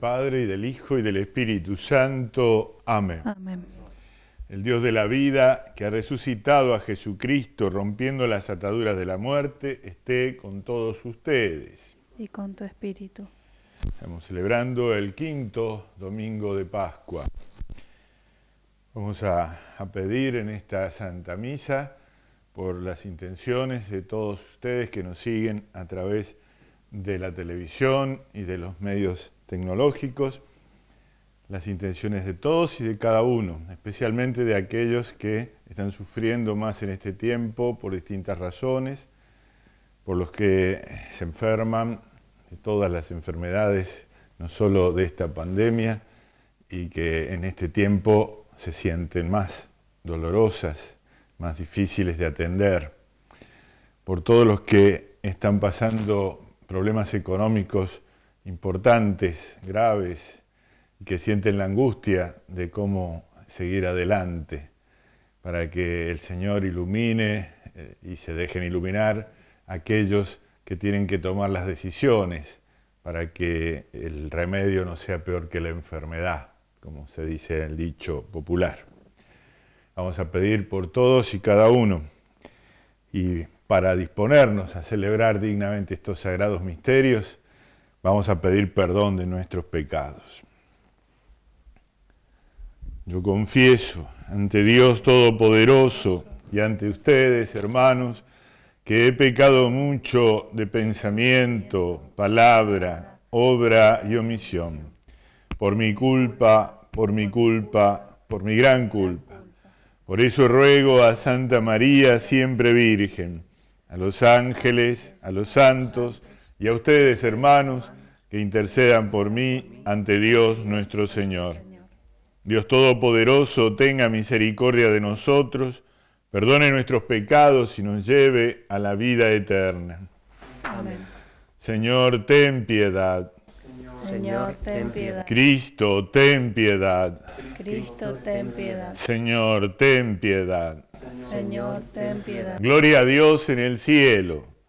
Padre, y del Hijo, y del Espíritu Santo. Amén. Amén. El Dios de la vida, que ha resucitado a Jesucristo rompiendo las ataduras de la muerte, esté con todos ustedes. Y con tu espíritu. Estamos celebrando el quinto domingo de Pascua. Vamos a, a pedir en esta Santa Misa por las intenciones de todos ustedes que nos siguen a través de la televisión y de los medios tecnológicos, las intenciones de todos y de cada uno, especialmente de aquellos que están sufriendo más en este tiempo por distintas razones, por los que se enferman de todas las enfermedades, no solo de esta pandemia, y que en este tiempo se sienten más dolorosas, más difíciles de atender, por todos los que están pasando problemas económicos importantes, graves, que sienten la angustia de cómo seguir adelante, para que el Señor ilumine eh, y se dejen iluminar aquellos que tienen que tomar las decisiones para que el remedio no sea peor que la enfermedad, como se dice en el dicho popular. Vamos a pedir por todos y cada uno. Y para disponernos a celebrar dignamente estos sagrados misterios, vamos a pedir perdón de nuestros pecados. Yo confieso ante Dios Todopoderoso y ante ustedes, hermanos, que he pecado mucho de pensamiento, palabra, obra y omisión, por mi culpa, por mi culpa, por mi gran culpa. Por eso ruego a Santa María, siempre Virgen, a los ángeles, a los santos, y a ustedes, hermanos, que intercedan por mí ante Dios nuestro Señor. Dios Todopoderoso tenga misericordia de nosotros, perdone nuestros pecados y nos lleve a la vida eterna. Amén. Señor, ten piedad. Señor, ten piedad. Cristo, ten piedad. Cristo, ten piedad. Señor, ten piedad. Señor, ten piedad. Gloria a Dios en el cielo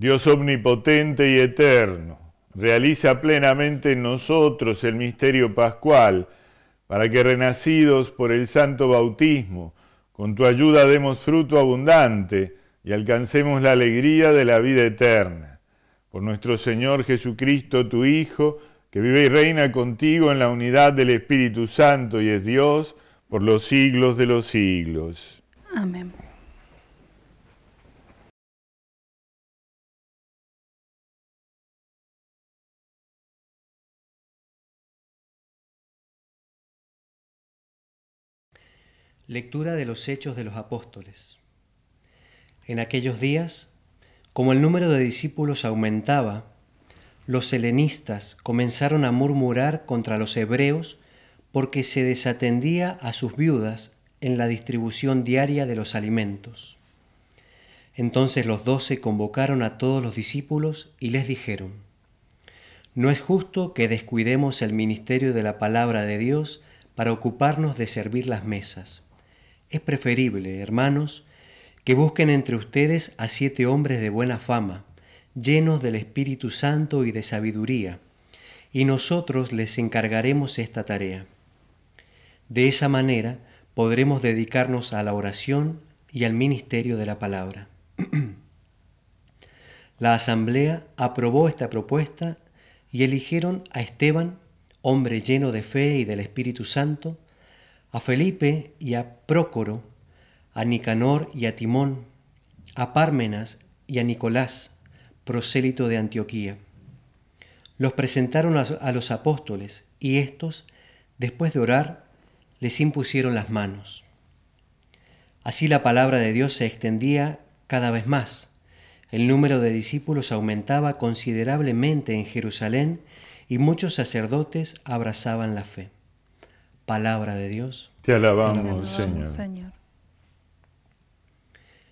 Dios omnipotente y eterno, realiza plenamente en nosotros el misterio pascual, para que renacidos por el santo bautismo, con tu ayuda demos fruto abundante y alcancemos la alegría de la vida eterna. Por nuestro Señor Jesucristo, tu Hijo, que vive y reina contigo en la unidad del Espíritu Santo y es Dios, por los siglos de los siglos. Amén. Lectura de los Hechos de los Apóstoles. En aquellos días, como el número de discípulos aumentaba, los helenistas comenzaron a murmurar contra los hebreos porque se desatendía a sus viudas en la distribución diaria de los alimentos. Entonces los doce convocaron a todos los discípulos y les dijeron, No es justo que descuidemos el ministerio de la palabra de Dios para ocuparnos de servir las mesas. Es preferible, hermanos, que busquen entre ustedes a siete hombres de buena fama, llenos del Espíritu Santo y de sabiduría, y nosotros les encargaremos esta tarea. De esa manera podremos dedicarnos a la oración y al ministerio de la palabra. la asamblea aprobó esta propuesta y eligieron a Esteban, hombre lleno de fe y del Espíritu Santo, a Felipe y a Prócoro, a Nicanor y a Timón, a Pármenas y a Nicolás, prosélito de Antioquía. Los presentaron a los apóstoles y estos, después de orar, les impusieron las manos. Así la palabra de Dios se extendía cada vez más. El número de discípulos aumentaba considerablemente en Jerusalén y muchos sacerdotes abrazaban la fe. Palabra de Dios. Te alabamos, Señor.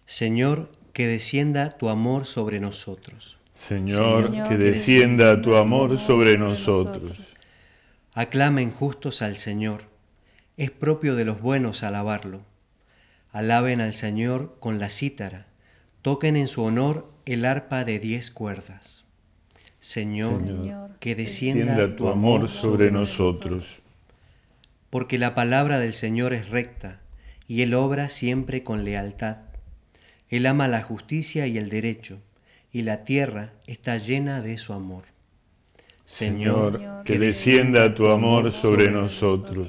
Señor. que descienda tu amor sobre nosotros. Señor, que, descienda, tu amor sobre, nosotros. Aclamen justos al Señor. Es propio de los buenos alabarlo. Alaben al Señor con la cítara. Toquen en su honor el arpa de diez cuerdas. Señor, que descienda, tu amor sobre, nosotros porque la palabra del Señor es recta, y Él obra siempre con lealtad. Él ama la justicia y el derecho, y la tierra está llena de su amor. Señor, que descienda tu amor sobre nosotros.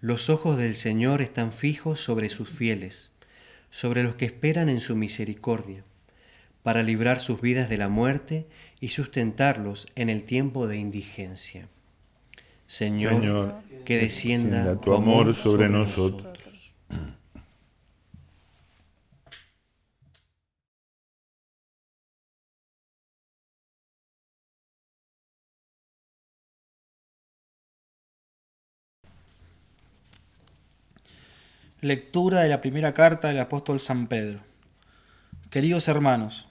Los ojos del Señor están fijos sobre sus fieles, sobre los que esperan en su misericordia, para librar sus vidas de la muerte y sustentarlos en el tiempo de indigencia. Señor, que descienda tu amor sobre nosotros. Lectura de la primera carta del apóstol San Pedro. Queridos hermanos,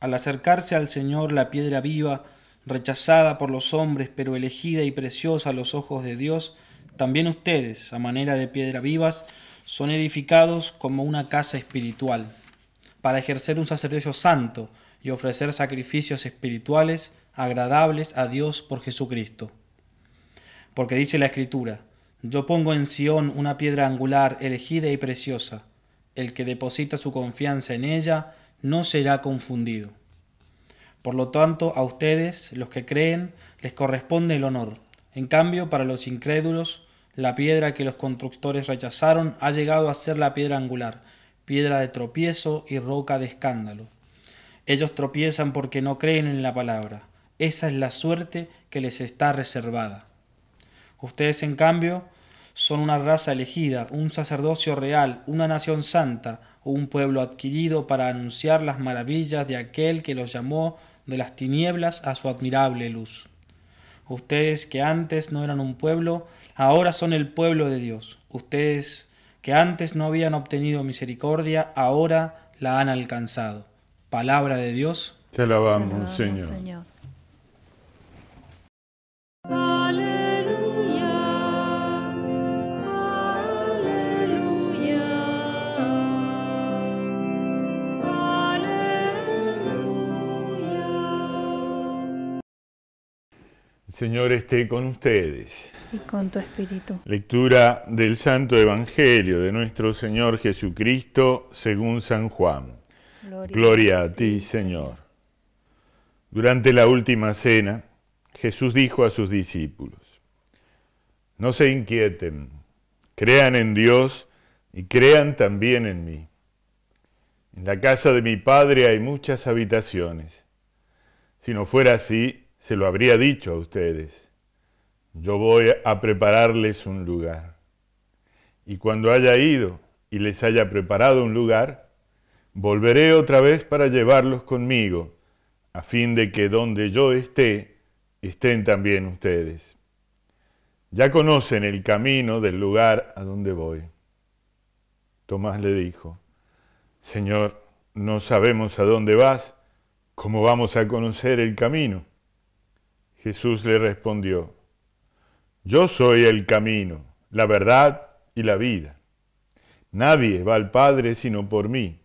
al acercarse al Señor la piedra viva, rechazada por los hombres, pero elegida y preciosa a los ojos de Dios, también ustedes, a manera de piedra vivas, son edificados como una casa espiritual, para ejercer un sacerdocio santo y ofrecer sacrificios espirituales agradables a Dios por Jesucristo. Porque dice la Escritura, yo pongo en Sión una piedra angular elegida y preciosa, el que deposita su confianza en ella no será confundido. Por lo tanto, a ustedes, los que creen, les corresponde el honor. En cambio, para los incrédulos, la piedra que los constructores rechazaron ha llegado a ser la piedra angular, piedra de tropiezo y roca de escándalo. Ellos tropiezan porque no creen en la palabra. Esa es la suerte que les está reservada. Ustedes, en cambio, son una raza elegida, un sacerdocio real, una nación santa, o un pueblo adquirido para anunciar las maravillas de aquel que los llamó de las tinieblas a su admirable luz. Ustedes que antes no eran un pueblo, ahora son el pueblo de Dios. Ustedes que antes no habían obtenido misericordia, ahora la han alcanzado. Palabra de Dios. Te alabamos, Señor. Señor esté con ustedes. Y con tu espíritu. Lectura del Santo Evangelio de nuestro Señor Jesucristo según San Juan. Gloria, a ti, Señor. Durante la última cena, Jesús dijo a sus discípulos, No se inquieten, crean en Dios y crean también en mí. En la casa de mi Padre hay muchas habitaciones. Si no fuera así, se lo habría dicho a ustedes, yo voy a prepararles un lugar. Y cuando haya ido y les haya preparado un lugar, volveré otra vez para llevarlos conmigo, a fin de que donde yo esté, estén también ustedes. Ya conocen el camino del lugar a donde voy. Tomás le dijo, Señor, no sabemos a dónde vas, ¿cómo vamos a conocer el camino? Jesús le respondió, Yo soy el camino, la verdad y la vida. Nadie va al Padre sino por mí.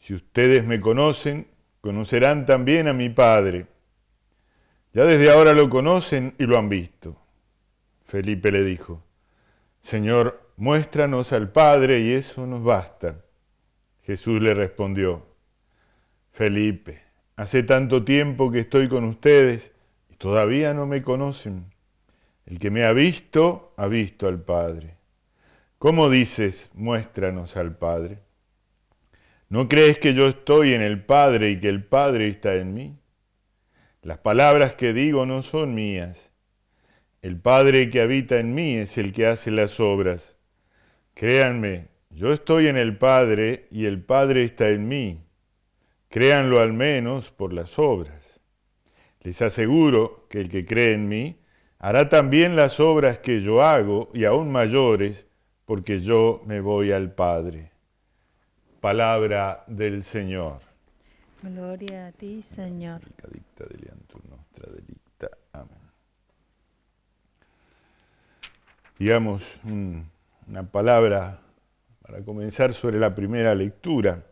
Si ustedes me conocen, conocerán también a mi Padre. Ya desde ahora lo conocen y lo han visto. Felipe le dijo, Señor, muéstranos al Padre y eso nos basta. Jesús le respondió, Felipe, hace tanto tiempo que estoy con ustedes todavía no me conocen. El que me ha visto, ha visto al Padre. ¿Cómo dices, muéstranos al Padre? ¿No crees que yo estoy en el Padre y que el Padre está en mí? Las palabras que digo no son mías. El Padre que habita en mí es el que hace las obras. Créanme, yo estoy en el Padre y el Padre está en mí. Créanlo al menos por las obras. Les aseguro que el que cree en mí hará también las obras que yo hago y aún mayores, porque yo me voy al Padre. Palabra del Señor. Gloria a ti, Señor. Amén. Digamos una palabra para comenzar sobre la primera lectura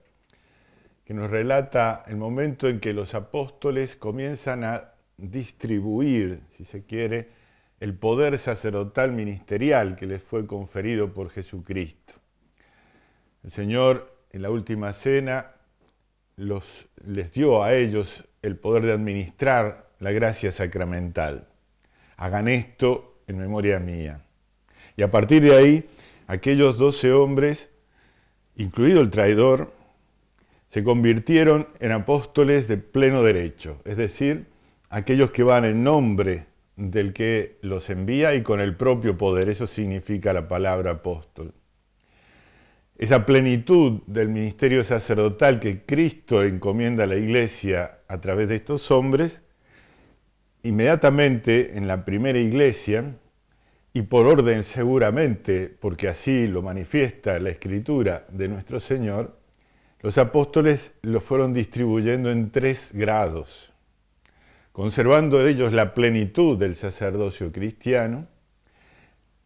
que nos relata el momento en que los apóstoles comienzan a distribuir, si se quiere, el poder sacerdotal ministerial que les fue conferido por Jesucristo. El Señor en la última cena les dio a ellos el poder de administrar la gracia sacramental. Hagan esto en memoria mía. Y a partir de ahí, aquellos doce hombres, incluido el traidor, se convirtieron en apóstoles de pleno derecho, es decir, aquellos que van en nombre del que los envía y con el propio poder, eso significa la palabra apóstol. Esa plenitud del ministerio sacerdotal que Cristo encomienda a la iglesia a través de estos hombres, inmediatamente en la primera iglesia, y por orden seguramente, porque así lo manifiesta la escritura de nuestro Señor, los apóstoles los fueron distribuyendo en tres grados, conservando ellos la plenitud del sacerdocio cristiano.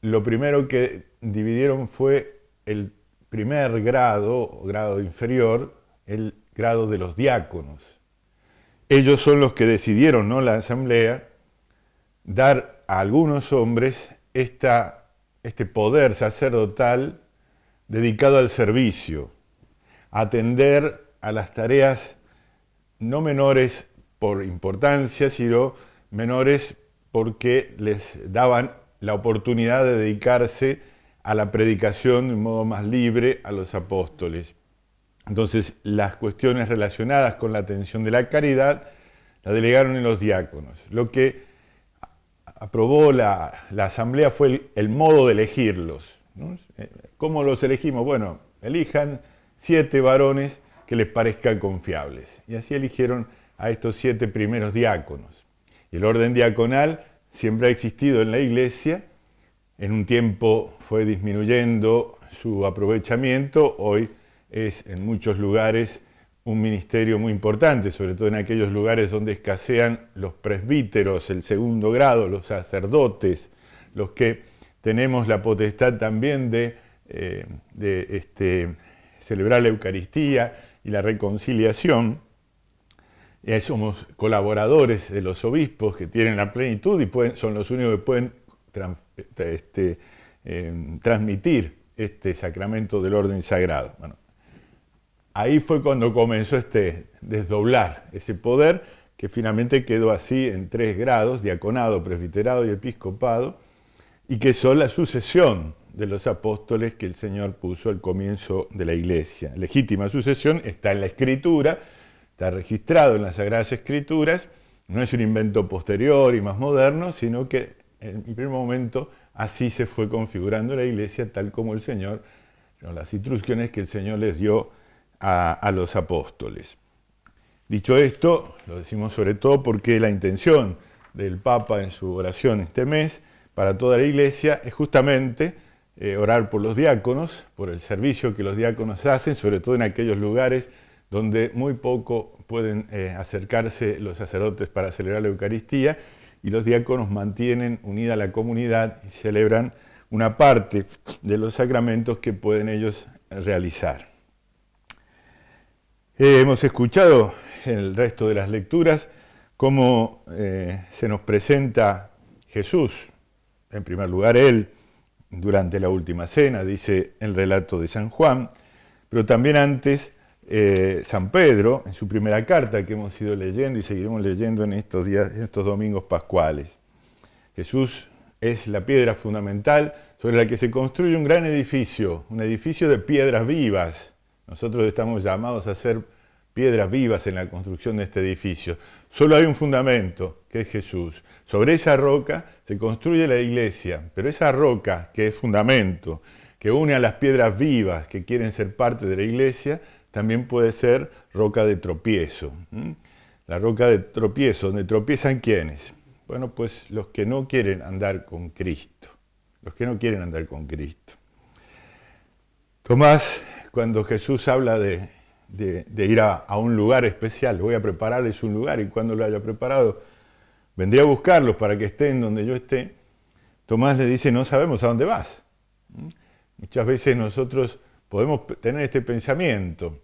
Lo primero que dividieron fue el primer grado, grado inferior, el grado de los diáconos. Ellos son los que decidieron, ¿no? La asamblea, dar a algunos hombres este poder sacerdotal dedicado al servicio atender a las tareas no menores por importancia, sino menores porque les daban la oportunidad de dedicarse a la predicación de un modo más libre a los apóstoles. Entonces, las cuestiones relacionadas con la atención de la caridad la delegaron en los diáconos. Lo que aprobó la, asamblea fue el, modo de elegirlos. Eh, ¿Cómo los elegimos? Bueno, elijan siete varones que les parezcan confiables. Y así eligieron a estos siete primeros diáconos. Y el orden diaconal siempre ha existido en la iglesia, en un tiempo fue disminuyendo su aprovechamiento, hoy es en muchos lugares un ministerio muy importante, sobre todo en aquellos lugares donde escasean los presbíteros, el segundo grado, los sacerdotes, los que tenemos la potestad también de, eh, de este, celebrar la Eucaristía y la reconciliación. Eh, somos colaboradores de los obispos que tienen la plenitud y son los únicos que pueden este, em, transmitir este sacramento del orden sagrado. ahí fue cuando comenzó este desdoblar ese poder que finalmente quedó así en tres grados, diaconado, presbiterado y episcopado, y que son la sucesión de los apóstoles que el Señor puso al comienzo de la iglesia. Legítima sucesión está en la escritura, está registrado en las Sagradas Escrituras, no es un invento posterior y más moderno, sino que en el primer momento así se fue configurando la iglesia tal como el Señor, las instrucciones que el Señor les dio a, a los apóstoles. Dicho esto, lo decimos sobre todo porque la intención del Papa en su oración este mes para toda la iglesia es justamente eh, orar por los diáconos, por el servicio que los diáconos hacen, sobre todo en aquellos lugares donde muy poco pueden eh, acercarse los sacerdotes para celebrar la Eucaristía y los diáconos mantienen unida la comunidad y celebran una parte de los sacramentos que pueden ellos realizar. Eh, hemos escuchado en el resto de las lecturas cómo se nos presenta Jesús, en primer lugar Él, durante la última cena, dice el relato de San Juan, pero también antes eh, San Pedro, en su primera carta que hemos ido leyendo y seguiremos leyendo en estos días, en estos domingos pascuales. Jesús es la piedra fundamental sobre la que se construye un gran edificio, un edificio de piedras vivas. Nosotros estamos llamados a ser piedras vivas en la construcción de este edificio. Solo hay un fundamento, que es Jesús. Sobre esa roca se construye la iglesia, pero esa roca, que es fundamento, que une a las piedras vivas que quieren ser parte de la iglesia, también puede ser roca de tropiezo. La roca de tropiezo, donde tropiezan quiénes? Bueno, pues los que no quieren andar con Cristo, los que no quieren andar con Cristo. Tomás, cuando Jesús habla de de, ir a, un lugar especial. Voy a prepararles un lugar y cuando lo haya preparado, vendré a buscarlos para que estén donde yo esté. Tomás le dice, no sabemos a dónde vas. Muchas veces nosotros podemos tener este pensamiento,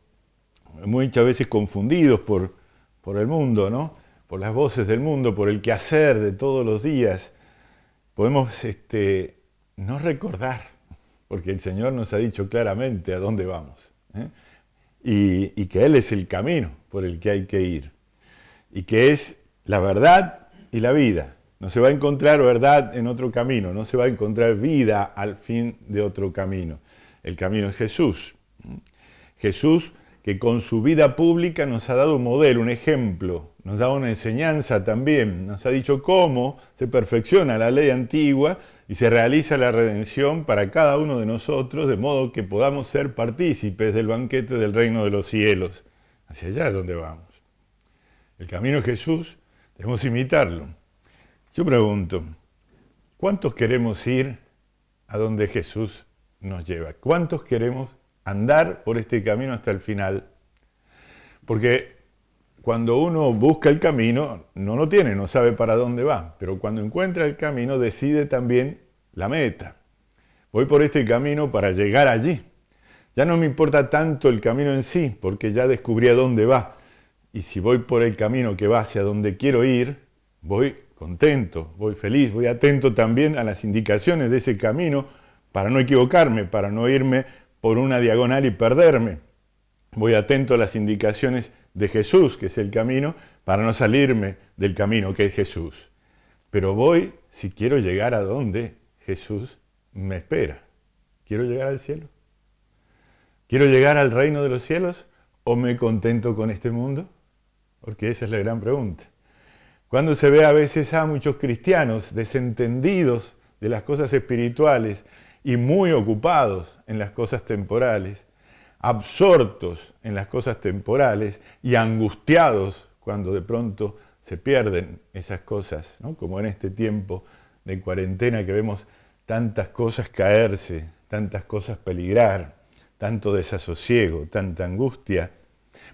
muchas veces confundidos por, por el mundo, ¿no? por las voces del mundo, por el quehacer de todos los días. Podemos este, no recordar, porque el Señor nos ha dicho claramente a dónde vamos. ¿eh? y, que Él es el camino por el que hay que ir y que es la verdad y la vida. No se va a encontrar verdad en otro camino, no se va a encontrar vida al fin de otro camino. El camino es Jesús. Jesús que con su vida pública nos ha dado un modelo, un ejemplo nos da una enseñanza también, nos ha dicho cómo se perfecciona la ley antigua y se realiza la redención para cada uno de nosotros, de modo que podamos ser partícipes del banquete del reino de los cielos. Hacia allá es donde vamos. El camino de Jesús, debemos imitarlo. Yo pregunto, ¿cuántos queremos ir a donde Jesús nos lleva? ¿Cuántos queremos andar por este camino hasta el final? Porque cuando uno busca el camino, no lo tiene, no sabe para dónde va, pero cuando encuentra el camino decide también la meta. Voy por este camino para llegar allí. Ya no me importa tanto el camino en sí, porque ya descubrí a dónde va. Y si voy por el camino que va hacia donde quiero ir, voy contento, voy feliz, voy atento también a las indicaciones de ese camino para no equivocarme, para no irme por una diagonal y perderme. Voy atento a las indicaciones de Jesús, que es el camino, para no salirme del camino que es Jesús. Pero voy si quiero llegar a donde Jesús me espera. ¿Quiero llegar al cielo? ¿Quiero llegar al reino de los cielos o me contento con este mundo? Porque esa es la gran pregunta. Cuando se ve a veces a muchos cristianos desentendidos de las cosas espirituales y muy ocupados en las cosas temporales, absortos en las cosas temporales y angustiados cuando de pronto se pierden esas cosas, como en este tiempo de cuarentena que vemos tantas cosas caerse, tantas cosas peligrar, tanto desasosiego, tanta angustia,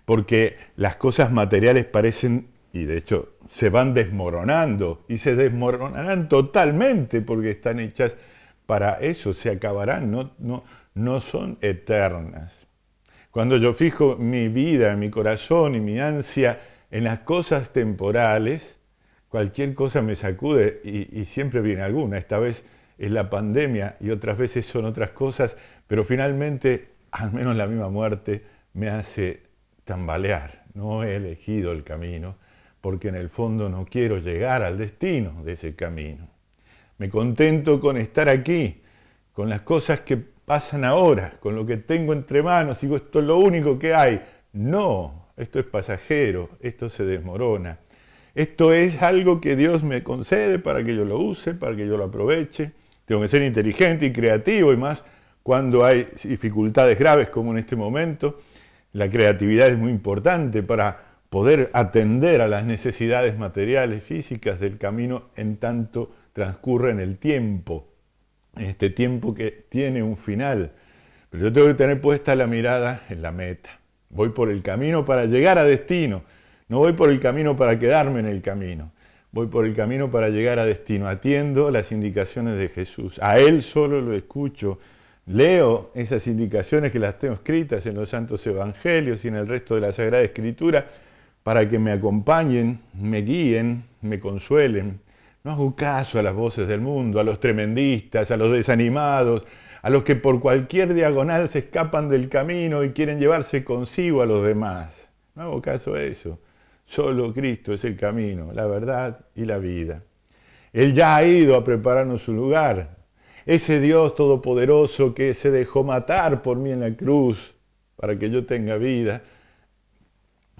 porque las cosas materiales parecen, y de hecho se van desmoronando, y se desmoronarán totalmente porque están hechas para eso, se acabarán, no, no, no son eternas. Cuando yo fijo mi vida, mi corazón y mi ansia en las cosas temporales, cualquier cosa me sacude y, siempre viene alguna. Esta vez es la pandemia y otras veces son otras cosas, pero finalmente, al menos la misma muerte, me hace tambalear. No he elegido el camino porque en el fondo no quiero llegar al destino de ese camino. Me contento con estar aquí, con las cosas que pasan ahora, con lo que tengo entre manos, digo, esto es lo único que hay. No, esto es pasajero, esto se desmorona. Esto es algo que Dios me concede para que yo lo use, para que yo lo aproveche. Tengo que ser inteligente y creativo y más cuando hay dificultades graves como en este momento. La creatividad es muy importante para poder atender a las necesidades materiales, físicas del camino en tanto transcurre en el tiempo este tiempo que tiene un final, pero yo tengo que tener puesta la mirada en la meta. Voy por el camino para llegar a destino, no voy por el camino para quedarme en el camino, voy por el camino para llegar a destino, atiendo las indicaciones de Jesús, a Él solo lo escucho, leo esas indicaciones que las tengo escritas en los santos evangelios y en el resto de la Sagrada Escritura para que me acompañen, me guíen, me consuelen, no hago caso a las voces del mundo, a los tremendistas, a los desanimados, a los que por cualquier diagonal se escapan del camino y quieren llevarse consigo a los demás. No hago caso a eso. Solo Cristo es el camino, la verdad y la vida. Él ya ha ido a prepararnos un lugar. Ese Dios todopoderoso que se dejó matar por mí en la cruz para que yo tenga vida,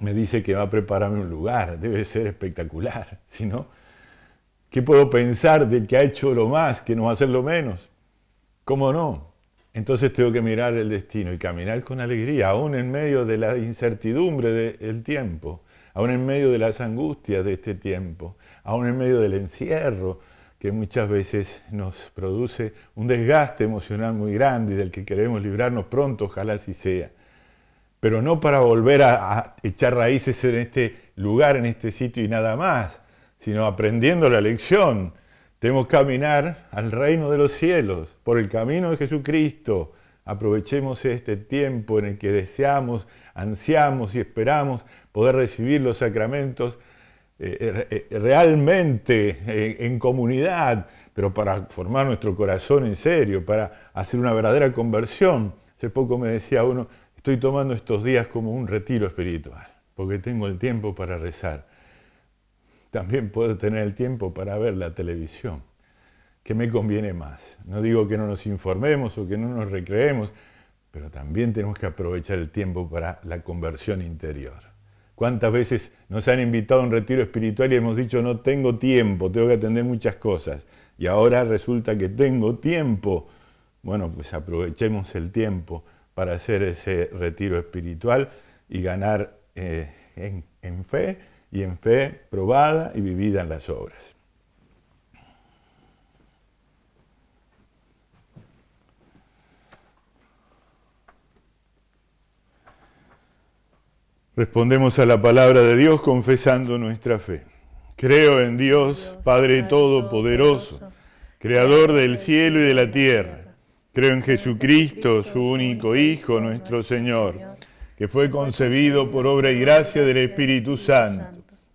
me dice que va a prepararme un lugar. Debe ser espectacular. Si no, ¿Qué puedo pensar del que ha hecho lo más, que a hacer lo menos? ¿Cómo no? Entonces tengo que mirar el destino y caminar con alegría, aún en medio de la incertidumbre del tiempo, aún en medio de las angustias de este tiempo, aún en medio del encierro que muchas veces nos produce un desgaste emocional muy grande y del que queremos librarnos pronto, ojalá así sea. Pero no para volver a echar raíces en este lugar, en este sitio y nada más, sino aprendiendo la lección. Debemos caminar al reino de los cielos, por el camino de Jesucristo. Aprovechemos este tiempo en el que deseamos, ansiamos y esperamos poder recibir los sacramentos eh, eh, eh, realmente en comunidad, pero para formar nuestro corazón en serio, para hacer una verdadera conversión. Hace poco me decía uno, estoy tomando estos días como un retiro espiritual, porque tengo el tiempo para rezar también puedo tener el tiempo para ver la televisión. que me conviene más? No digo que no nos informemos o que no nos recreemos, pero también tenemos que aprovechar el tiempo para la conversión interior. ¿Cuántas veces nos han invitado a un retiro espiritual y hemos dicho no tengo tiempo, tengo que atender muchas cosas? Y ahora resulta que tengo tiempo. Bueno, pues aprovechemos el tiempo para hacer ese retiro espiritual y ganar eh, en fe y en fe probada y vivida en las obras. Respondemos a la palabra de Dios confesando nuestra fe. Creo en Dios, Padre Todopoderoso, Creador del cielo y de la tierra. Creo en Jesucristo, su único Hijo, nuestro Señor, que fue concebido por obra y gracia del Espíritu Santo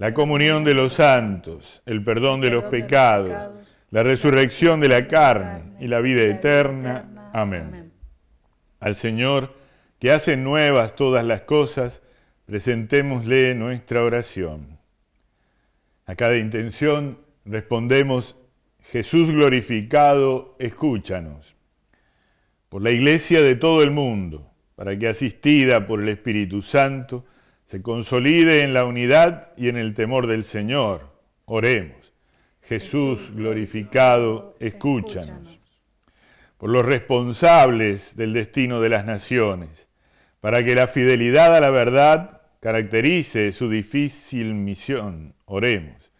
la comunión de los santos, el perdón de los pecados, la resurrección de la carne y la vida eterna. Amén. Al Señor, que hace nuevas todas las cosas, presentémosle nuestra oración. A cada intención respondemos, Jesús glorificado, escúchanos. Por la Iglesia de todo el mundo, para que asistida por el Espíritu Santo, se consolide en la unidad y en el temor del Señor. Oremos. Jesús glorificado, escúchanos. Por los responsables del destino de las naciones, para que la fidelidad a la verdad caracterice su difícil misión. Oremos.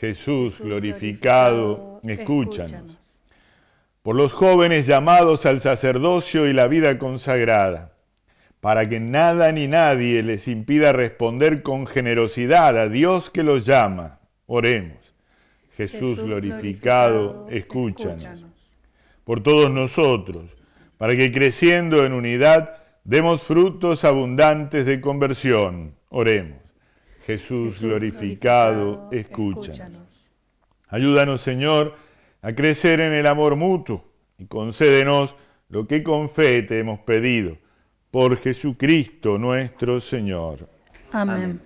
Jesús glorificado, escúchanos. Por los jóvenes llamados al sacerdocio y la vida consagrada, para que nada ni nadie les impida responder con generosidad a Dios que los llama. Oremos. Jesús, glorificado, escúchanos. Por todos nosotros, para que creciendo en unidad demos frutos abundantes de conversión. Oremos. Jesús, glorificado, escúchanos. Ayúdanos, Señor, a crecer en el amor mutuo y concédenos lo que con fe te hemos pedido por Jesucristo nuestro Señor. Amén.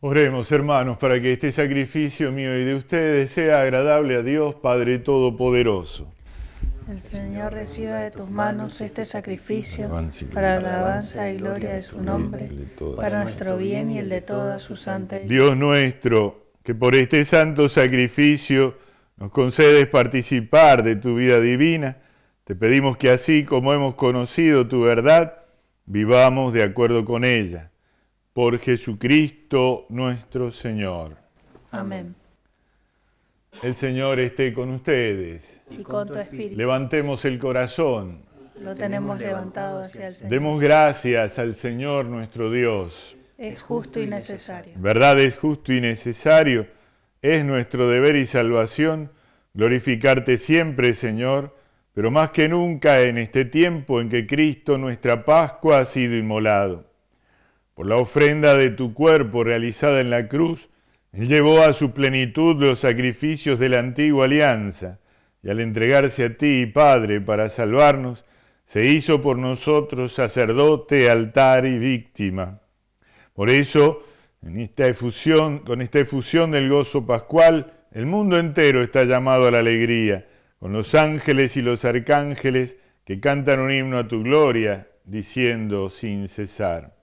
Oremos, hermanos, para que este sacrificio mío y de ustedes sea agradable a Dios Padre Todopoderoso. El Señor reciba de tus manos este sacrificio para la alabanza y gloria de su nombre, para nuestro bien y el de toda su santa iglesia. Dios nuestro, que por este santo sacrificio nos concedes participar de tu vida divina, te pedimos que así como hemos conocido tu verdad, vivamos de acuerdo con ella por Jesucristo nuestro Señor. Amén. El Señor esté con ustedes. Y con tu espíritu. Levantemos el corazón. Lo tenemos levantado hacia el Señor. Demos gracias al Señor nuestro Dios. Es justo y necesario. Verdad es justo y necesario. Es nuestro deber y salvación glorificarte siempre, Señor, pero más que nunca en este tiempo en que Cristo, nuestra Pascua, ha sido inmolado. Por la ofrenda de tu cuerpo realizada en la cruz, llevó a su plenitud los sacrificios de la antigua alianza, y al entregarse a ti, Padre, para salvarnos, se hizo por nosotros sacerdote, altar y víctima. Por eso, en esta efusión, con esta efusión del gozo pascual, el mundo entero está llamado a la alegría, con los ángeles y los arcángeles que cantan un himno a tu gloria, diciendo sin cesar.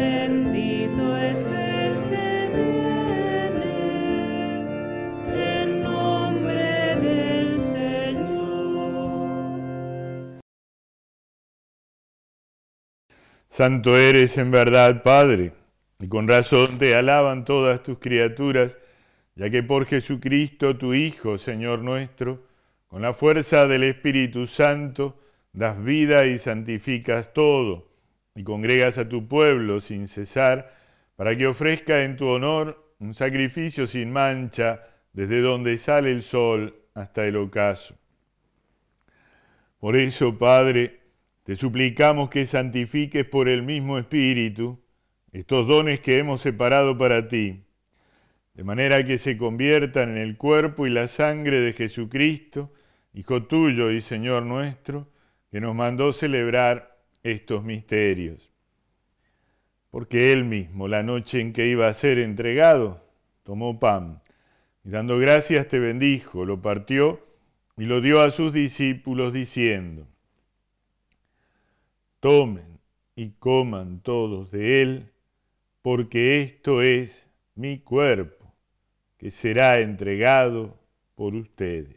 en nombre del Señor! Santo eres en verdad, Padre, y con razón te alaban todas tus criaturas, ya que por Jesucristo tu Hijo, Señor nuestro, con la fuerza del Espíritu Santo, das vida y santificas todo, y congregas a tu pueblo sin cesar, para que ofrezca en tu honor un sacrificio sin mancha desde donde sale el sol hasta el ocaso. Por eso, Padre, te suplicamos que santifiques por el mismo Espíritu estos dones que hemos separado para ti, de manera que se conviertan en el cuerpo y la sangre de Jesucristo, Hijo tuyo y Señor nuestro, que nos mandó celebrar estos misterios. Porque él mismo, la noche en que iba a ser entregado, tomó pan y dando gracias te bendijo, lo partió y lo dio a sus discípulos diciendo, tomen y coman todos de él, porque esto es mi cuerpo, que será entregado por ustedes.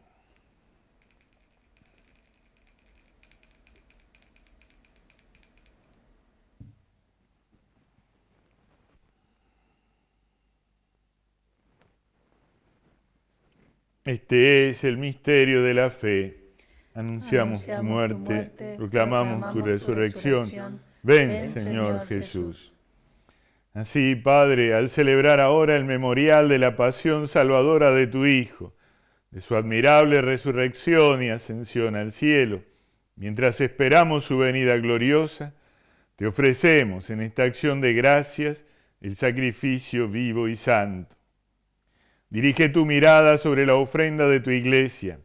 Este es el misterio de la fe. Anunciamos, tu, muerte, proclamamos, tu, resurrección. Ven, Señor, Jesús. Así, Padre, al celebrar ahora el memorial de la pasión salvadora de tu Hijo, de su admirable resurrección y ascensión al cielo, mientras esperamos su venida gloriosa, te ofrecemos en esta acción de gracias el sacrificio vivo y santo Dirige tu mirada sobre la ofrenda de tu iglesia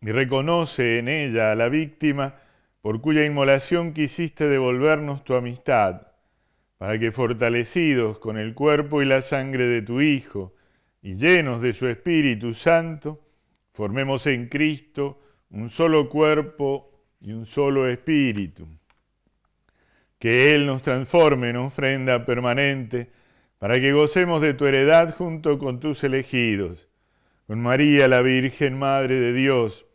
y reconoce en ella a la víctima por cuya inmolación quisiste devolvernos tu amistad, para que fortalecidos con el cuerpo y la sangre de tu Hijo y llenos de su Espíritu Santo, formemos en Cristo un solo cuerpo y un solo espíritu. Que Él nos transforme en ofrenda permanente para que gocemos de tu heredad junto con tus elegidos, con María la Virgen Madre de Dios,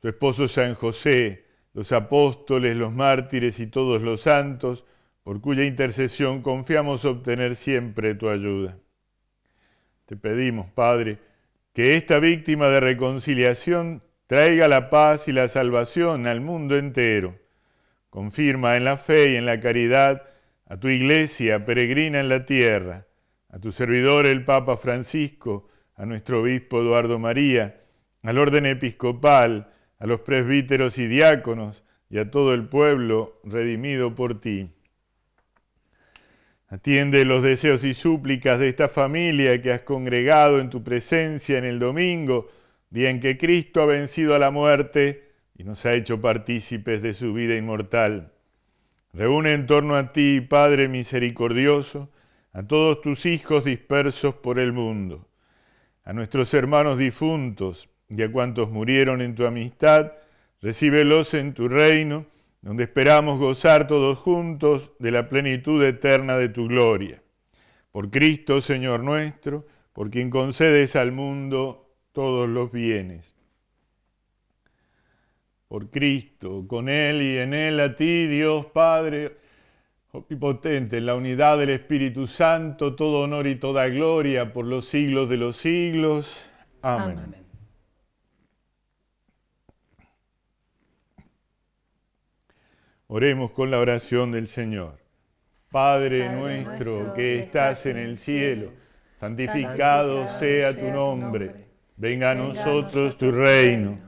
tu esposo San José, los apóstoles, los mártires y todos los santos, por cuya intercesión confiamos obtener siempre tu ayuda. Te pedimos, Padre, que esta víctima de reconciliación traiga la paz y la salvación al mundo entero. Confirma en la fe y en la caridad a tu iglesia peregrina en la tierra, a tu servidor el Papa Francisco, a nuestro obispo Eduardo María, al orden episcopal, a los presbíteros y diáconos y a todo el pueblo redimido por ti. Atiende los deseos y súplicas de esta familia que has congregado en tu presencia en el domingo, día en que Cristo ha vencido a la muerte y nos ha hecho partícipes de su vida inmortal. Reúne en torno a ti, Padre misericordioso, a todos tus hijos dispersos por el mundo, a nuestros hermanos difuntos y a cuantos murieron en tu amistad, recíbelos en tu reino, donde esperamos gozar todos juntos de la plenitud eterna de tu gloria. Por Cristo, Señor nuestro, por quien concedes al mundo todos los bienes por Cristo, con Él y en Él a ti, Dios Padre Omnipotente, en la unidad del Espíritu Santo, todo honor y toda gloria por los siglos de los siglos. Amén. Oremos con la oración del Señor. Padre, nuestro, que estás en el cielo, santificado, sea, tu nombre, venga a nosotros tu reino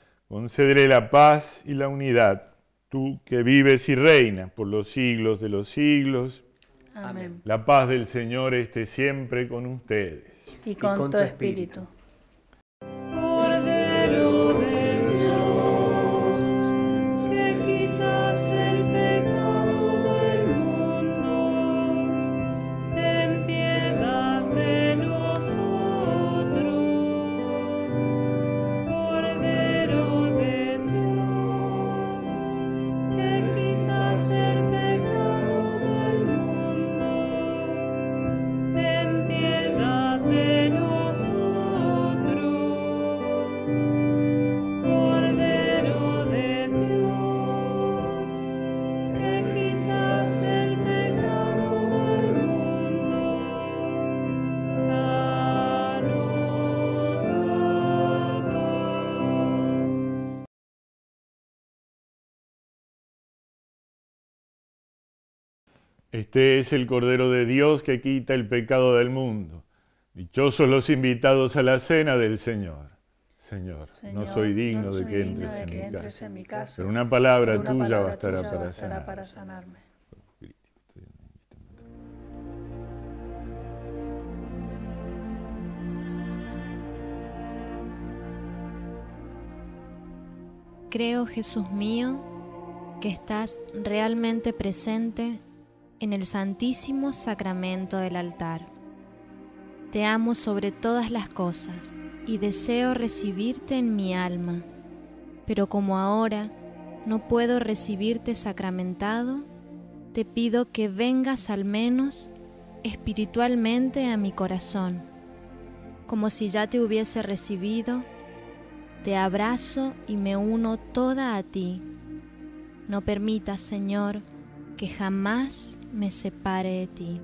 concederé la paz y la unidad, tú que vives y reinas por los siglos de los siglos. Amén. La paz del Señor esté siempre con ustedes. Y con, tu espíritu. Este es el Cordero de Dios que quita el pecado del mundo. Dichosos los invitados a la cena del Señor. Señor, no soy digno, de, que entres, en, mi casa, pero una palabra, tuya, bastará para sanarme. Creo, Jesús mío, que estás realmente presente en el santísimo sacramento del altar. Te amo sobre todas las cosas y deseo recibirte en mi alma, pero como ahora no puedo recibirte sacramentado, te pido que vengas al menos espiritualmente a mi corazón. Como si ya te hubiese recibido, te abrazo y me uno toda a ti. No permitas, Señor, que jamás me separe de ti.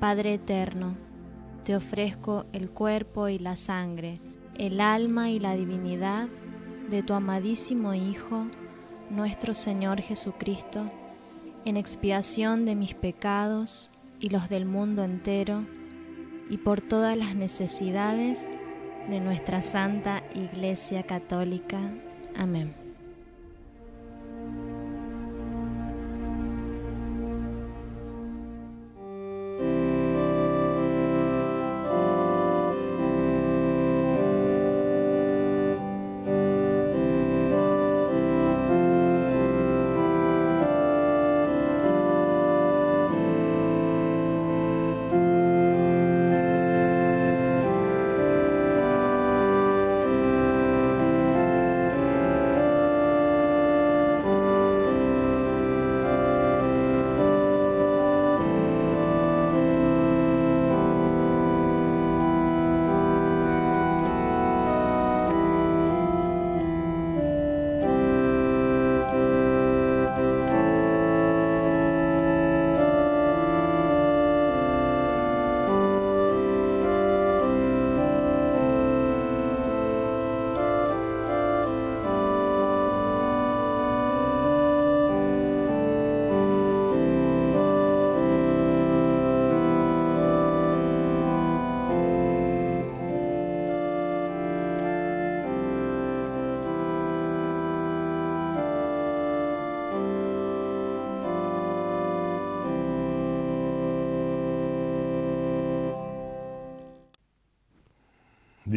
Padre eterno, te ofrezco el cuerpo y la sangre, el alma y la divinidad de tu amadísimo Hijo, nuestro Señor Jesucristo, en expiación de mis pecados y los del mundo entero, y por todas las necesidades de nuestra Santa Iglesia Católica. Amén.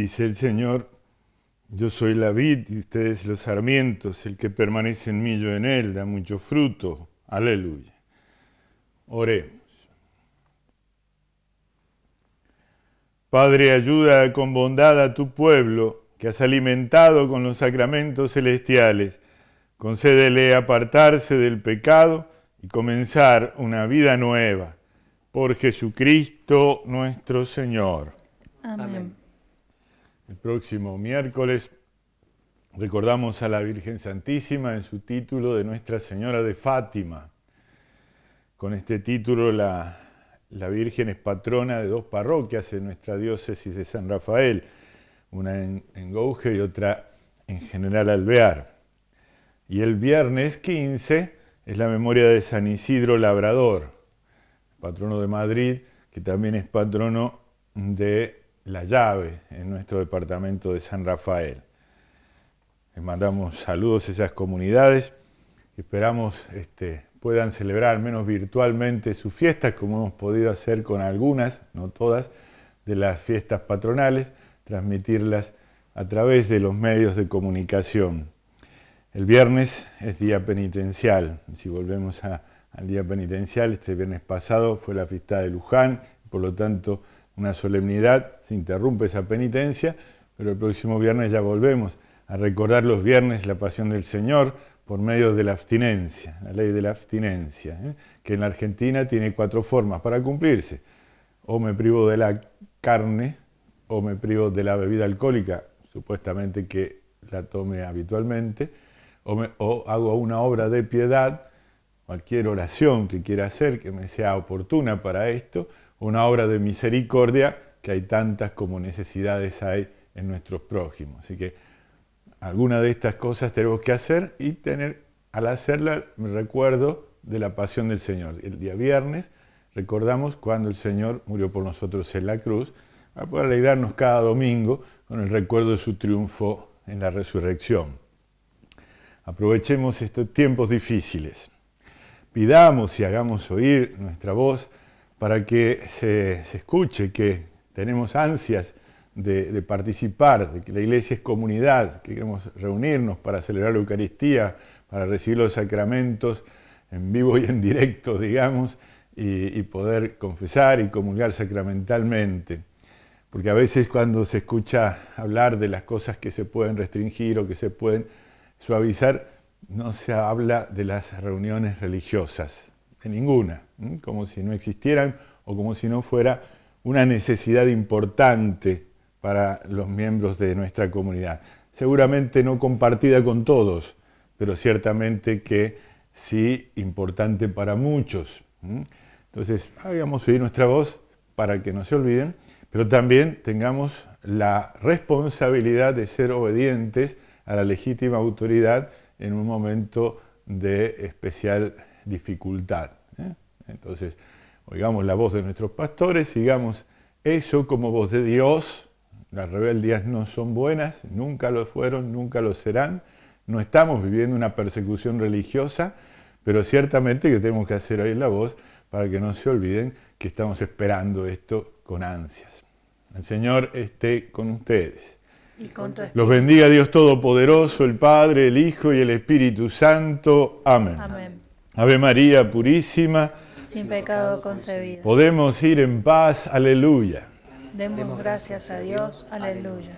dice el Señor, yo soy la vid y ustedes los sarmientos, el que permanece en mí, yo en él, da mucho fruto. Aleluya. Oremos. Padre, ayuda con bondad a tu pueblo que has alimentado con los sacramentos celestiales. Concédele apartarse del pecado y comenzar una vida nueva. Por Jesucristo nuestro Señor. Amén. El próximo miércoles recordamos a la Virgen Santísima en su título de Nuestra Señora de Fátima. Con este título la, Virgen es patrona de dos parroquias en nuestra diócesis de San Rafael, una en, en Gouge y otra en General Alvear. Y el viernes 15 es la memoria de San Isidro Labrador, patrono de Madrid, que también es patrono de la llave en nuestro departamento de San Rafael. Les mandamos saludos a esas comunidades. Esperamos este, puedan celebrar, menos virtualmente, sus fiestas, como hemos podido hacer con algunas, no todas, de las fiestas patronales, transmitirlas a través de los medios de comunicación. El viernes es día penitencial. Si volvemos al día penitencial, este viernes pasado fue la fiesta de Luján, por lo tanto, una solemnidad se interrumpe esa penitencia, pero el próximo viernes ya volvemos a recordar los viernes la pasión del Señor por medio de la abstinencia, la ley de la abstinencia, ¿eh? que en la Argentina tiene cuatro formas para cumplirse. O me privo de la carne, o me privo de la bebida alcohólica, supuestamente que la tome habitualmente, o hago una obra de piedad, cualquier oración que quiera hacer que me sea oportuna para esto, una obra de misericordia que hay tantas como necesidades hay en nuestros prójimos. Así que alguna de estas cosas tenemos que hacer y tener, al hacerla, me recuerdo de la pasión del Señor. El día viernes recordamos cuando el Señor murió por nosotros en la cruz, para poder alegrarnos cada domingo con el recuerdo de su triunfo en la resurrección. Aprovechemos estos tiempos difíciles. Pidamos y hagamos oír nuestra voz para que se, se escuche que tenemos ansias de, participar, de que la iglesia es comunidad, que queremos reunirnos para celebrar la Eucaristía, para recibir los sacramentos en vivo y en directo, digamos, y, poder confesar y comulgar sacramentalmente. Porque a veces cuando se escucha hablar de las cosas que se pueden restringir o que se pueden suavizar, no se habla de las reuniones religiosas, de ninguna, como si no existieran o como si no fuera una necesidad importante para los miembros de nuestra comunidad. Seguramente no compartida con todos, pero ciertamente que sí importante para muchos. Entonces, hagamos oír nuestra voz para que no se olviden, pero también tengamos la responsabilidad de ser obedientes a la legítima autoridad en un momento de especial dificultad. ¿eh? Entonces, oigamos la voz de nuestros pastores, sigamos eso como voz de Dios. Las rebeldías no son buenas, nunca lo fueron, nunca lo serán. No estamos viviendo una persecución religiosa, pero ciertamente que tenemos que hacer oír la voz para que no se olviden que estamos esperando esto con ansias. El Señor esté con ustedes. Y Los bendiga Dios Todopoderoso, el Padre, el Hijo y el Espíritu Santo. Amén. Amén. Ave María Purísima sin pecado concebido. Podemos ir en paz, aleluya. Demos gracias a Dios, aleluya.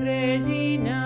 Regina